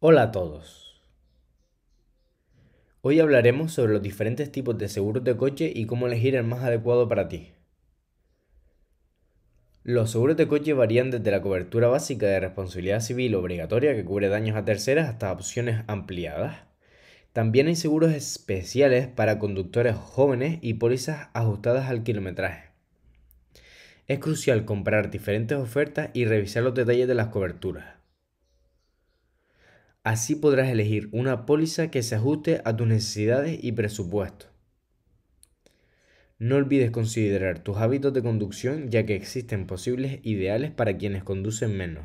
Hola a todos. Hoy hablaremos sobre los diferentes tipos de seguros de coche y cómo elegir el más adecuado para ti. Los seguros de coche varían desde la cobertura básica de responsabilidad civil obligatoria que cubre daños a terceras hasta opciones ampliadas. También hay seguros especiales para conductores jóvenes y pólizas ajustadas al kilometraje. Es crucial comprar diferentes ofertas y revisar los detalles de las coberturas. Así podrás elegir una póliza que se ajuste a tus necesidades y presupuesto. No olvides considerar tus hábitos de conducción ya que existen posibles ideales para quienes conducen menos.